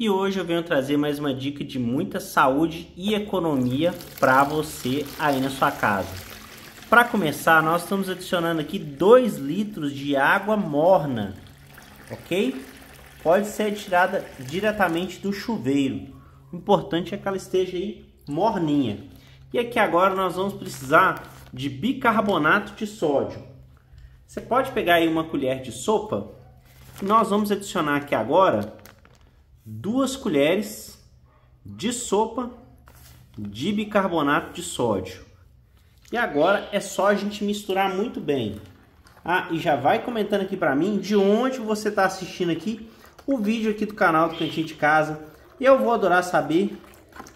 E hoje eu venho trazer mais uma dica de muita saúde e economia para você aí na sua casa. Para começar, nós estamos adicionando aqui 2 litros de água morna, ok? Pode ser tirada diretamente do chuveiro. O importante é que ela esteja aí morninha. E aqui agora nós vamos precisar de bicarbonato de sódio. Você pode pegar aí uma colher de sopa. Nós vamos adicionar aqui agora duas colheres de sopa de bicarbonato de sódio. E agora é só a gente misturar muito bem. Ah, e já vai comentando aqui para mim de onde você está assistindo aqui o vídeo aqui do canal do Cantinho de Casa. Eu vou adorar saber,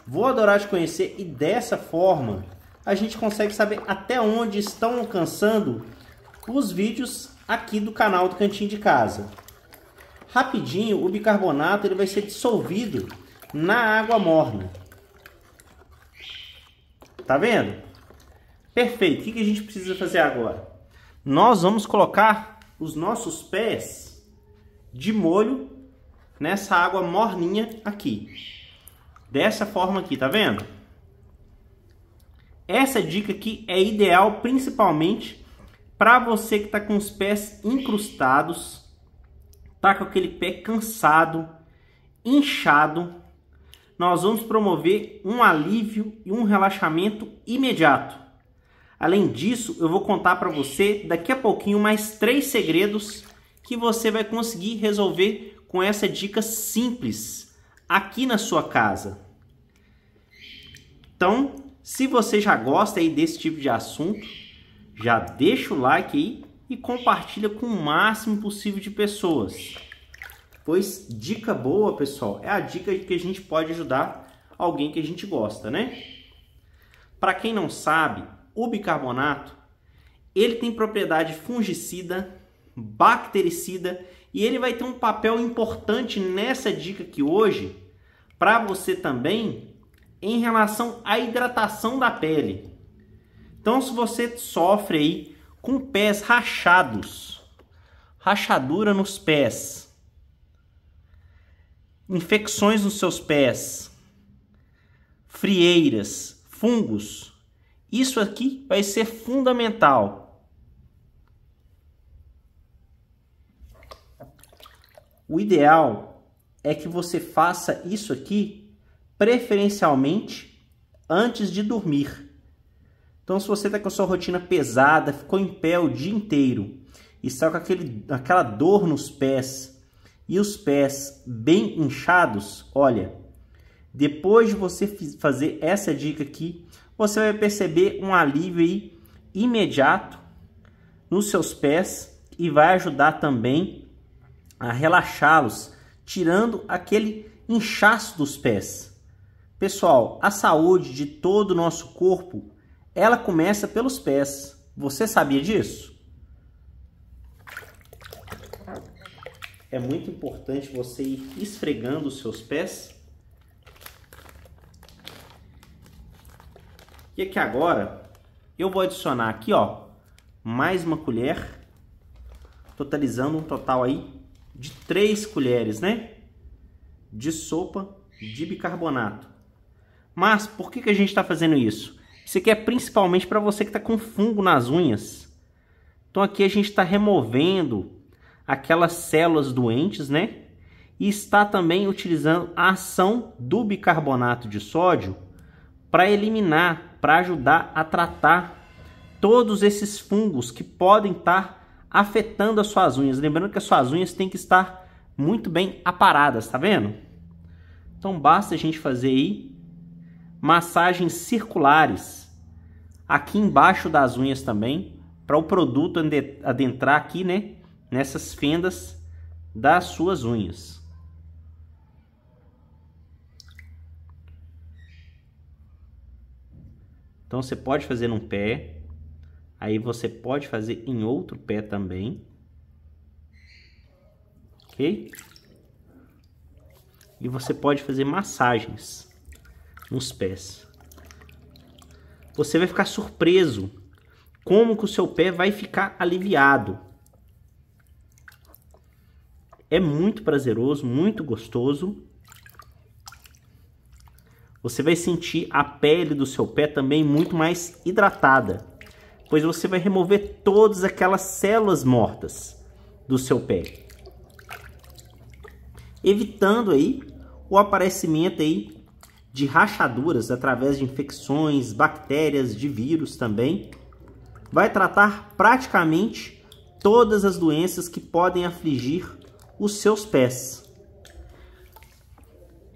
vou adorar te conhecer e dessa forma a gente consegue saber até onde estão alcançando os vídeos aqui do canal do Cantinho de Casa rapidinho o bicarbonato ele vai ser dissolvido na água morna. Tá vendo? Perfeito. O que a gente precisa fazer agora? Nós vamos colocar os nossos pés de molho nessa água morninha aqui. Dessa forma aqui, tá vendo? Essa dica aqui é ideal principalmente para você que está com os pés incrustados tá com aquele pé cansado, inchado, nós vamos promover um alívio e um relaxamento imediato. Além disso, eu vou contar para você daqui a pouquinho mais três segredos que você vai conseguir resolver com essa dica simples aqui na sua casa. Então, se você já gosta aí desse tipo de assunto, já deixa o like aí e compartilha com o máximo possível de pessoas. Pois dica boa, pessoal, é a dica que a gente pode ajudar alguém que a gente gosta, né? Para quem não sabe, o bicarbonato ele tem propriedade fungicida, bactericida e ele vai ter um papel importante nessa dica aqui hoje para você também em relação à hidratação da pele. Então, se você sofre aí com pés rachados, rachadura nos pés, infecções nos seus pés, frieiras, fungos. Isso aqui vai ser fundamental O ideal é que você faça isso aqui preferencialmente antes de dormir. Então, se você está com a sua rotina pesada, ficou em pé o dia inteiro e está com aquele, aquela dor nos pés e os pés bem inchados, olha, depois de você fazer essa dica aqui, você vai perceber um alívio imediato nos seus pés e vai ajudar também a relaxá-los, tirando aquele inchaço dos pés. Pessoal, a saúde de todo o nosso corpo ela começa pelos pés. Você sabia disso? É muito importante você ir esfregando os seus pés. E aqui agora, eu vou adicionar aqui, ó, mais uma colher, totalizando um total aí de 3 colheres, né? De sopa de bicarbonato. Mas por que, que a gente está fazendo isso? Isso aqui é principalmente para você que está com fungo nas unhas. Então aqui a gente está removendo aquelas células doentes, né? E está também utilizando a ação do bicarbonato de sódio para eliminar, para ajudar a tratar todos esses fungos que podem estar tá afetando as suas unhas. Lembrando que as suas unhas têm que estar muito bem aparadas, tá vendo? Então basta a gente fazer aí massagens circulares aqui embaixo das unhas também, para o produto adentrar aqui, né, nessas fendas das suas unhas. Então você pode fazer num pé, aí você pode fazer em outro pé também. OK? E você pode fazer massagens nos pés. Você vai ficar surpreso como que o seu pé vai ficar aliviado. É muito prazeroso, muito gostoso. Você vai sentir a pele do seu pé também muito mais hidratada, pois você vai remover todas aquelas células mortas do seu pé, evitando aí o aparecimento aí de rachaduras através de infecções, bactérias, de vírus também. Vai tratar praticamente todas as doenças que podem afligir os seus pés.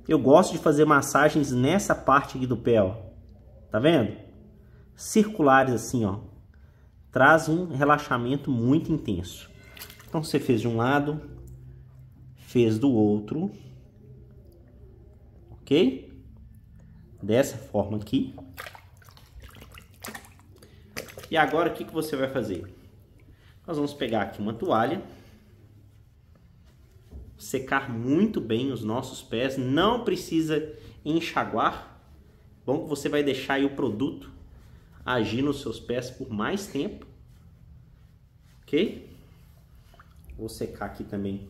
Eu gosto de fazer massagens nessa parte aqui do pé, ó. Tá vendo? Circulares assim, ó. Traz um relaxamento muito intenso. Então você fez de um lado, fez do outro. OK? dessa forma aqui. E agora o que, que você vai fazer? Nós vamos pegar aqui uma toalha, secar muito bem os nossos pés, não precisa enxaguar. Bom que você vai deixar o produto agir nos seus pés por mais tempo, ok? Vou secar aqui também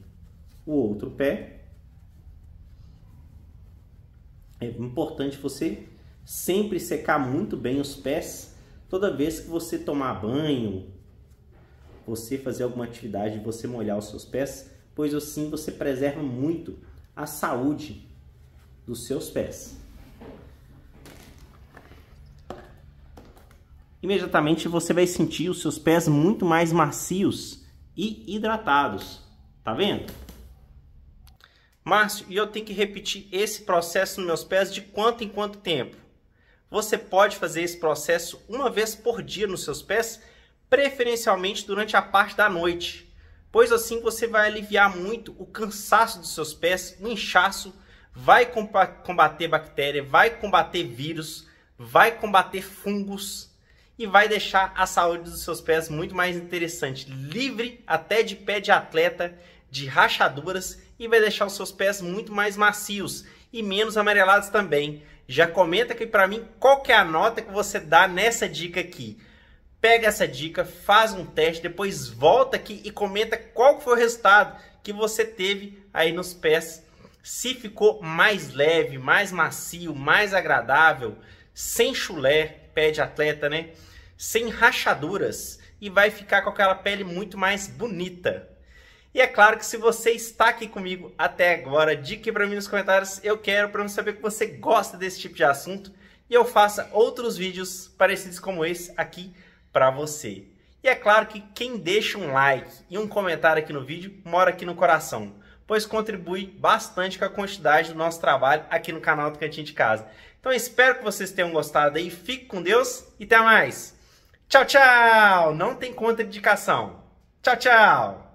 o outro pé. É importante você sempre secar muito bem os pés toda vez que você tomar banho, você fazer alguma atividade, você molhar os seus pés, pois assim você preserva muito a saúde dos seus pés. Imediatamente você vai sentir os seus pés muito mais macios e hidratados. Tá vendo? Márcio, e eu tenho que repetir esse processo nos meus pés de quanto em quanto tempo? Você pode fazer esse processo uma vez por dia nos seus pés, preferencialmente durante a parte da noite, pois assim você vai aliviar muito o cansaço dos seus pés, o inchaço, vai combater bactéria, vai combater vírus, vai combater fungos e vai deixar a saúde dos seus pés muito mais interessante, livre até de pé de atleta, de rachaduras e vai deixar os seus pés muito mais macios e menos amarelados também. Já comenta aqui para mim qual que é a nota que você dá nessa dica aqui. Pega essa dica, faz um teste, depois volta aqui e comenta qual foi o resultado que você teve aí nos pés. Se ficou mais leve, mais macio, mais agradável, sem chulé, pé de atleta, né? Sem rachaduras e vai ficar com aquela pele muito mais bonita. E é claro que se você está aqui comigo até agora, dica para mim nos comentários, eu quero para eu saber que você gosta desse tipo de assunto e eu faça outros vídeos parecidos como esse aqui para você. E é claro que quem deixa um like e um comentário aqui no vídeo mora aqui no coração, pois contribui bastante com a quantidade do nosso trabalho aqui no canal do Cantinho de Casa. Então espero que vocês tenham gostado aí. Fique com Deus e até mais. Tchau, tchau! Não tem contraindicação. Tchau, tchau!